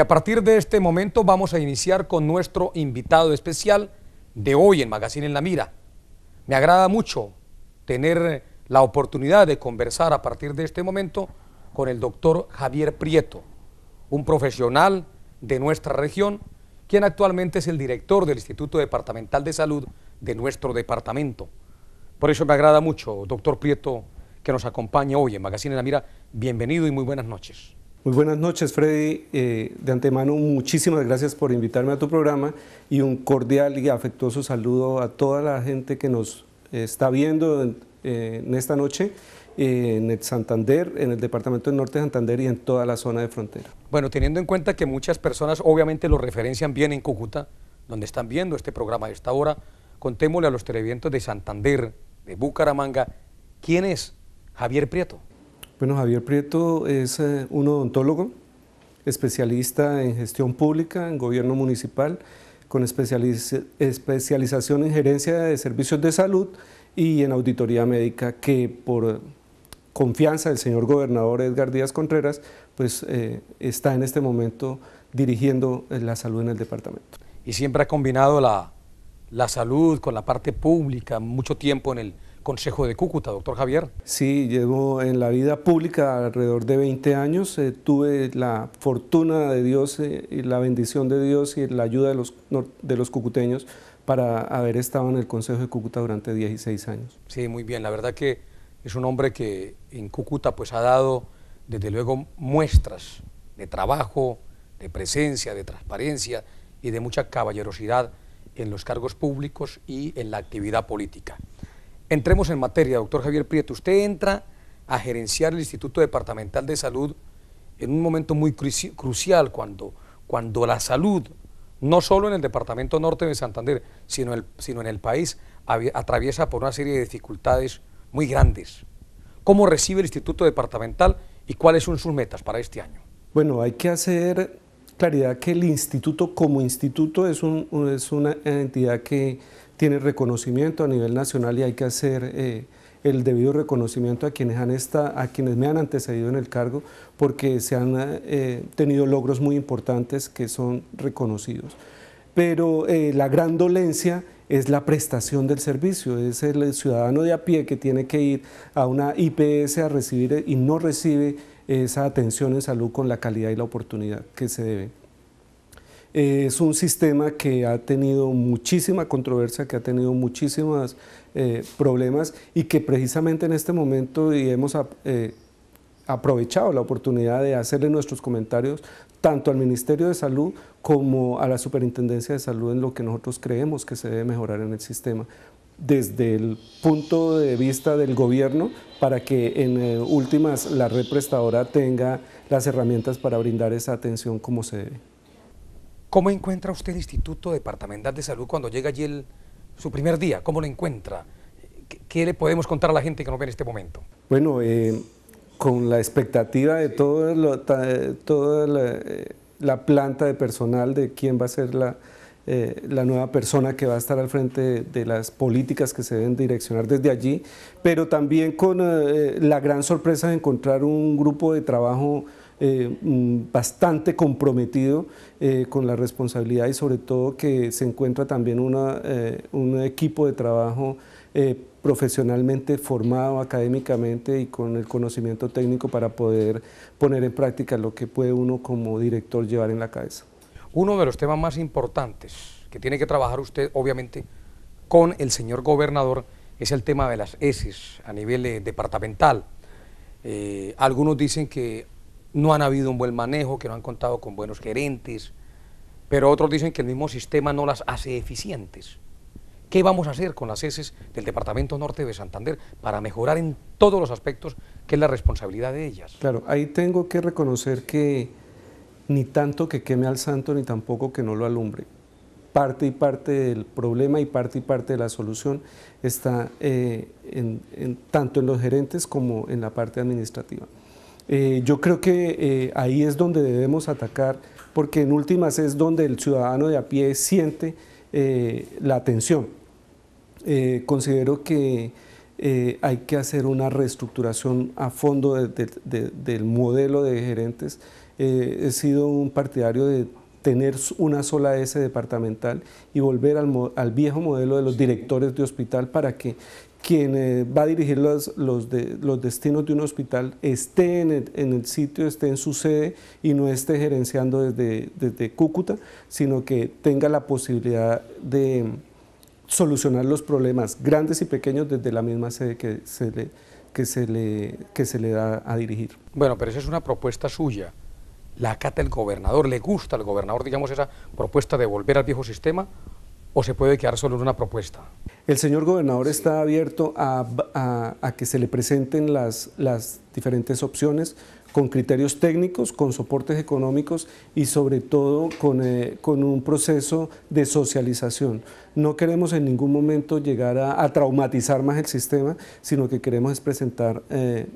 a partir de este momento vamos a iniciar con nuestro invitado especial de hoy en Magazine en la Mira. Me agrada mucho tener la oportunidad de conversar a partir de este momento con el doctor Javier Prieto, un profesional de nuestra región, quien actualmente es el director del Instituto Departamental de Salud de nuestro departamento. Por eso me agrada mucho, doctor Prieto, que nos acompañe hoy en Magazine en la Mira. Bienvenido y muy buenas noches. Muy buenas noches, Freddy. Eh, de antemano, muchísimas gracias por invitarme a tu programa y un cordial y afectuoso saludo a toda la gente que nos está viendo en, eh, esta noche eh, en el Santander, en el departamento del norte de Santander y en toda la zona de frontera. Bueno, teniendo en cuenta que muchas personas obviamente lo referencian bien en Cúcuta, donde están viendo este programa de esta hora, contémosle a los televidentes de Santander, de Bucaramanga, ¿quién es Javier Prieto? Bueno, Javier Prieto es eh, un odontólogo, especialista en gestión pública, en gobierno municipal, con especialización en gerencia de servicios de salud y en auditoría médica, que por confianza del señor gobernador Edgar Díaz Contreras, pues eh, está en este momento dirigiendo eh, la salud en el departamento. Y siempre ha combinado la, la salud con la parte pública, mucho tiempo en el Consejo de Cúcuta, doctor Javier. Sí, llevo en la vida pública alrededor de 20 años. Eh, tuve la fortuna de Dios eh, y la bendición de Dios y la ayuda de los, de los cucuteños para haber estado en el Consejo de Cúcuta durante 16 años. Sí, muy bien. La verdad que es un hombre que en Cúcuta pues ha dado desde luego muestras de trabajo, de presencia, de transparencia y de mucha caballerosidad en los cargos públicos y en la actividad política. Entremos en materia, doctor Javier Prieto. Usted entra a gerenciar el Instituto Departamental de Salud en un momento muy crucial, cuando, cuando la salud, no solo en el Departamento Norte de Santander, sino, el, sino en el país, atraviesa por una serie de dificultades muy grandes. ¿Cómo recibe el Instituto Departamental y cuáles son sus metas para este año? Bueno, hay que hacer claridad que el instituto como instituto es, es una entidad que tiene reconocimiento a nivel nacional y hay que hacer eh, el debido reconocimiento a quienes, han a quienes me han antecedido en el cargo porque se han eh, tenido logros muy importantes que son reconocidos. Pero eh, la gran dolencia es la prestación del servicio, es el ciudadano de a pie que tiene que ir a una IPS a recibir y no recibe esa atención en salud con la calidad y la oportunidad que se debe. Eh, es un sistema que ha tenido muchísima controversia, que ha tenido muchísimos eh, problemas y que precisamente en este momento hemos eh, aprovechado la oportunidad de hacerle nuestros comentarios tanto al Ministerio de Salud como a la Superintendencia de Salud en lo que nosotros creemos que se debe mejorar en el sistema desde el punto de vista del gobierno para que en últimas la red prestadora tenga las herramientas para brindar esa atención como se debe. ¿Cómo encuentra usted el Instituto Departamental de Salud cuando llega allí el, su primer día? ¿Cómo lo encuentra? ¿Qué, le podemos contar a la gente que no ve en este momento? Bueno, eh, con la expectativa de eh, toda eh, la, planta de personal, de quién va a ser la, nueva persona que va a estar al frente de, las políticas que se deben direccionar desde allí, pero también con la gran sorpresa de encontrar un grupo de trabajo eh, mm, bastante comprometido eh, con la responsabilidad y sobre todo que se encuentra también una, eh, un equipo de trabajo profesionalmente formado académicamente y con el conocimiento técnico para poder poner en práctica lo que puede uno como director llevar en la cabeza. Uno de los temas más importantes que tiene que trabajar usted, obviamente, con el señor gobernador es el tema de las SES a nivel departamental. algunos dicen que no han habido un buen manejo, que no han contado con buenos gerentes, pero otros dicen que el mismo sistema no las hace eficientes. ¿Qué vamos a hacer con las heces del Departamento Norte de Santander para mejorar en todos los aspectos que es la responsabilidad de ellas? Claro, ahí tengo que reconocer que ni tanto que queme al santo ni tampoco que no lo alumbre. Parte y parte del problema y parte y parte de la solución está eh, en, tanto en los gerentes como en la parte administrativa. Eh, yo creo que eh, ahí es donde debemos atacar, porque en últimas es donde el ciudadano de a pie siente eh, la atención. considero que hay que hacer una reestructuración a fondo del modelo de gerentes. he sido un partidario de tener una sola S departamental y volver al, al, viejo modelo de los directores de hospital para que quien eh, va a dirigir los, de, los, destinos de un hospital esté en el, sitio, esté en su sede y no esté gerenciando desde, Cúcuta, sino que tenga la posibilidad de solucionar los problemas grandes y pequeños desde la misma sede que se le, que se le, que se le da a dirigir. Bueno, pero esa es una propuesta suya. ¿La acata el gobernador? ¿Le gusta al gobernador, digamos, esa propuesta de volver al viejo sistema o se puede quedar solo en una propuesta? El señor gobernador está abierto a, que se le presenten las, diferentes opciones con criterios técnicos, con soportes económicos y sobre todo con, eh, un proceso de socialización. No queremos en ningún momento llegar a, traumatizar más el sistema, sino que queremos presentar eh,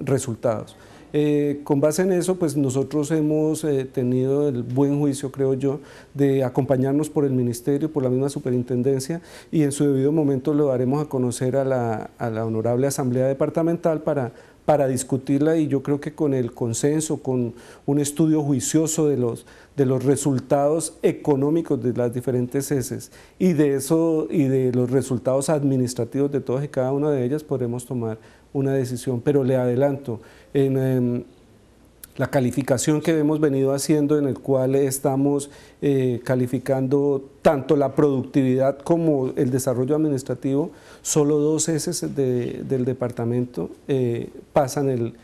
resultados. Eh, con base en eso, pues nosotros hemos eh, tenido el buen juicio, creo yo, de acompañarnos por el Ministerio, por la misma Superintendencia, y en su debido momento lo daremos a conocer a la, Honorable Asamblea Departamental para para discutirla y yo creo que con el consenso, con un estudio juicioso de los, de los resultados económicos de las diferentes heces y de, eso, y de los resultados administrativos de todas y cada una de ellas podremos tomar una decisión, pero le adelanto, en em, la calificación que hemos venido haciendo en el cual estamos eh, calificando tanto la productividad como el desarrollo administrativo, solo dos S del departamento eh, pasan el,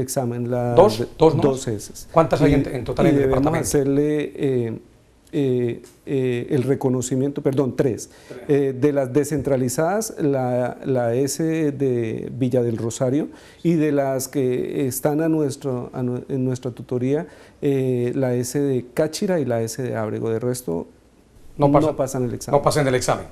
examen. ¿Dos? ¿Dos, no? dos S. ¿Cuántas hay en, total en el departamento? hacerle eh, eh, eh, el reconocimiento, perdón, tres. Eh, de las descentralizadas, la, S de Villa del Rosario y de las que están a nuestro, en nuestra tutoría, la S de Cáchira y la S de Ábrego. De resto, no, pasan, pasan el examen. No pasan el examen.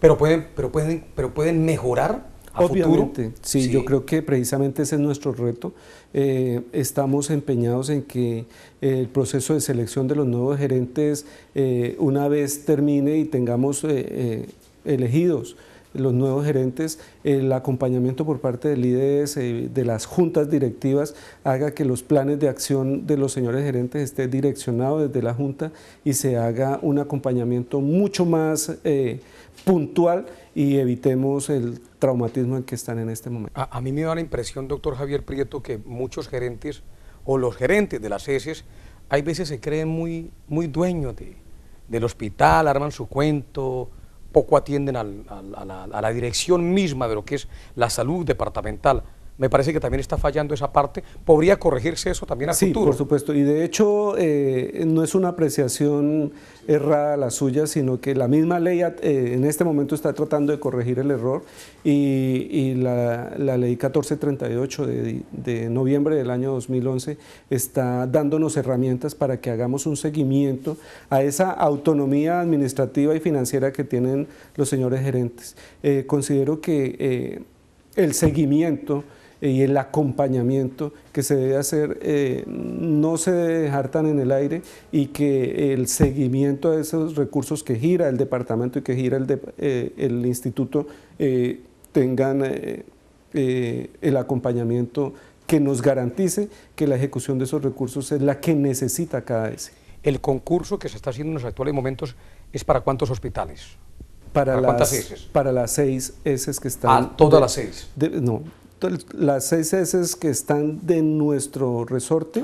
Pero pueden, pero pueden, pero pueden mejorar Obviamente, Sí, yo creo que precisamente ese es nuestro reto. Eh, estamos empeñados en que el proceso de selección de los nuevos gerentes, eh, una vez termine y tengamos eh, elegidos los nuevos gerentes, el acompañamiento por parte de líderes eh, de las juntas directivas haga que los planes de acción de los señores gerentes estén direccionados desde la junta y se haga un acompañamiento mucho más eh, puntual y evitemos el traumatismo en que están en este momento. A, mí me da la impresión, doctor Javier Prieto, que muchos gerentes o los gerentes de las heces hay veces se creen muy, muy dueños de, del hospital, arman su cuento, poco atienden a, la, dirección misma de lo que es la salud departamental me parece que también está fallando esa parte. ¿Podría corregirse eso también a futuro? Sí, por supuesto. Y de hecho, eh, no es una apreciación errada la suya, sino que la misma ley eh, en este momento está tratando de corregir el error y, la, ley 1438 de, noviembre del año 2011 está dándonos herramientas para que hagamos un seguimiento a esa autonomía administrativa y financiera que tienen los señores gerentes. Eh, considero que el seguimiento y el acompañamiento que se debe hacer eh, no se debe dejar tan en el aire y que el seguimiento de esos recursos que gira el departamento y que gira el, eh, instituto eh, tengan el acompañamiento que nos garantice que la ejecución de esos recursos es la que necesita cada vez. El concurso que se está haciendo en los actuales momentos es para cuántos hospitales? Para, las, cuántas S? Para las seis S que están... Ah, todas las seis. no, las seis S que están de nuestro resorte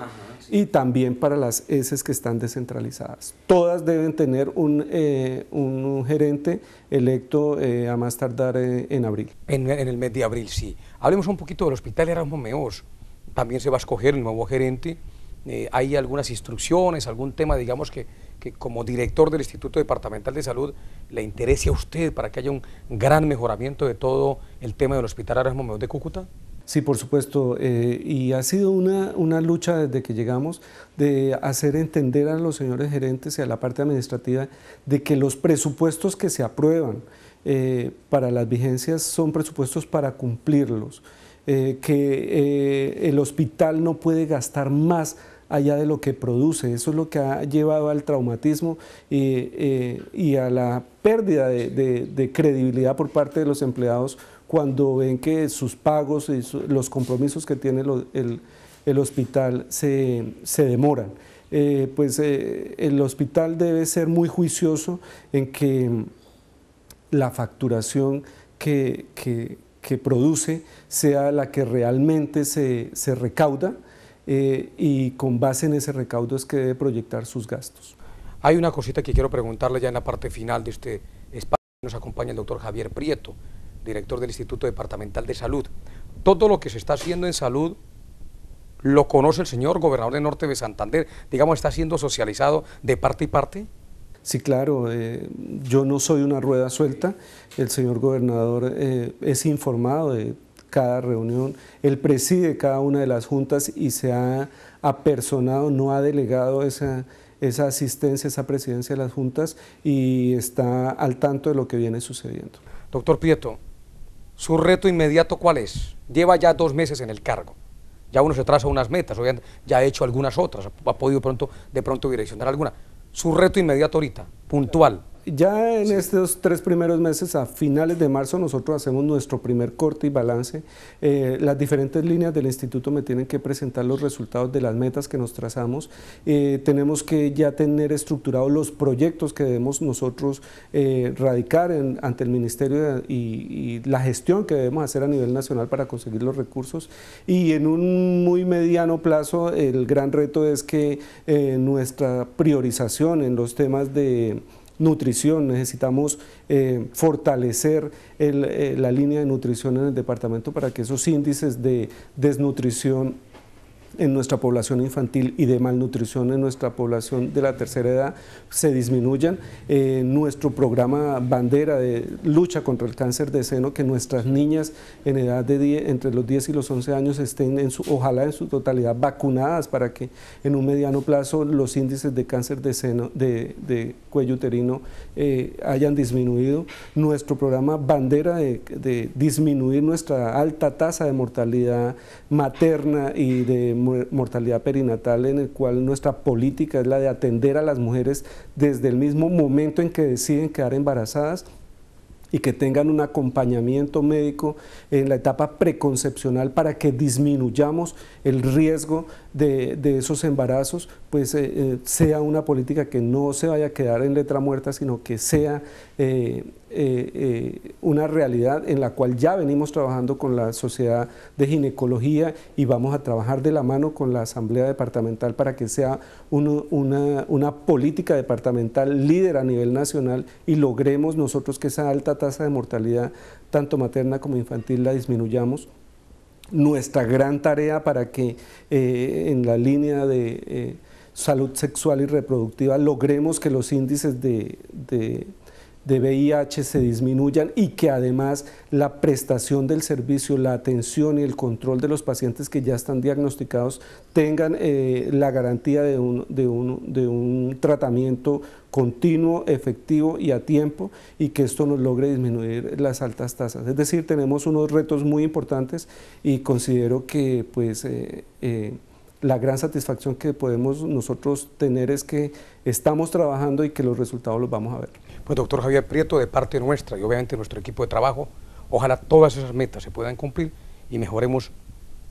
y también para las S que están descentralizadas. Todas deben tener un, eh, un gerente electo eh, a más tardar eh, en abril. En, el mes de abril, sí. Hablemos un poquito del Hospital Erasmo Meos. También se va a escoger un nuevo gerente eh, hay algunas instrucciones, algún tema, digamos, que, como director del Instituto Departamental de Salud le interese a usted para que haya un gran mejoramiento de todo el tema del Hospital Árabe de Cúcuta? Sí, por supuesto, eh, y ha sido una, lucha desde que llegamos de hacer entender a los señores gerentes y a la parte administrativa de que los presupuestos que se aprueban eh, para las vigencias son presupuestos para cumplirlos. Eh, que eh, el hospital no puede gastar más allá de lo que produce. Eso es lo que ha llevado al traumatismo y, eh, a la pérdida de, credibilidad por parte de los empleados cuando ven que sus pagos y los compromisos que tiene el, hospital se, demoran. pues el hospital debe ser muy juicioso en que la facturación que, que que produce sea la que realmente se, recauda eh, y con base en ese recaudo es que debe proyectar sus gastos. Hay una cosita que quiero preguntarle ya en la parte final de este espacio. Nos acompaña el doctor Javier Prieto, director del Instituto Departamental de Salud. Todo lo que se está haciendo en salud lo conoce el señor gobernador del norte de Santander. Digamos, está siendo socializado de parte y parte. Sí, claro, eh, yo no soy una rueda suelta, el señor gobernador eh, es informado de cada reunión, él preside cada una de las juntas y se ha apersonado, no ha delegado esa, asistencia, esa presidencia de las juntas y está al tanto de lo que viene sucediendo. Doctor Prieto, ¿su reto inmediato cuál es? Lleva ya dos meses en el cargo. Ya uno se traza unas metas, ya ha hecho algunas otras, ha podido pronto, de pronto direccionar alguna su reto inmediato ahorita, puntual. Ya en estos tres primeros meses, a finales de marzo, nosotros hacemos nuestro primer corte y balance. Eh, las diferentes líneas del instituto me tienen que presentar los resultados de las metas que nos trazamos. Eh, tenemos que ya tener estructurados los proyectos que debemos nosotros eh, radicar ante el ministerio y, la gestión que debemos hacer a nivel nacional para conseguir los recursos. Y en un muy mediano plazo, el gran reto es que nuestra priorización en los temas de nutrición, necesitamos eh, fortalecer eh, la línea de nutrición en el departamento para que esos índices de desnutrición en nuestra población infantil y de malnutrición en nuestra población de la tercera edad se disminuyan. Eh, nuestro programa bandera de lucha contra el cáncer de seno, que nuestras niñas en edad de 10, entre los 10 y los 11 años estén, en su, ojalá en su totalidad, vacunadas para que en un mediano plazo los índices de cáncer de seno, de, cuello uterino, eh, hayan disminuido. Nuestro programa bandera de, disminuir nuestra alta tasa de mortalidad materna y de mortalidad perinatal en el cual nuestra política es la de atender a las mujeres desde el mismo momento en que deciden quedar embarazadas y que tengan un acompañamiento médico en la etapa preconcepcional para que disminuyamos el riesgo de, esos embarazos pues eh, eh, sea una política que no se vaya a quedar en letra muerta, sino que sea eh, una realidad en la cual ya venimos trabajando con la Sociedad de Ginecología y vamos a trabajar de la mano con la Asamblea Departamental para que sea una, una política departamental líder a nivel nacional y logremos nosotros que esa alta tasa de mortalidad, tanto materna como infantil, la disminuyamos nuestra gran tarea para que en la línea de salud sexual y reproductiva, logremos que los índices de, VIH se disminuyan y que además la prestación del servicio, la atención y el control de los pacientes que ya están diagnosticados tengan eh, la garantía de un, de, de un tratamiento continuo, efectivo y a tiempo y que esto nos logre disminuir las altas tasas. Es decir, tenemos unos retos muy importantes y considero que pues... Eh, eh, la gran satisfacción que podemos nosotros tener es que estamos trabajando y que los resultados los vamos a ver. Pues doctor Javier Prieto, de parte nuestra y obviamente nuestro equipo de trabajo, ojalá todas esas metas se puedan cumplir y mejoremos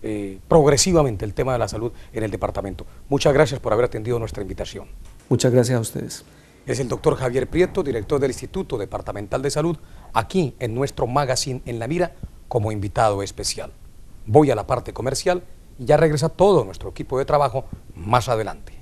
eh, progresivamente el tema de la salud en el departamento. Muchas gracias por haber atendido nuestra invitación. Muchas gracias a ustedes. Es el doctor Javier Prieto, director del Instituto Departamental de Salud, aquí en nuestro magazine En la Mira como invitado especial. Voy a la parte comercial ya regresa todo nuestro equipo de trabajo más adelante.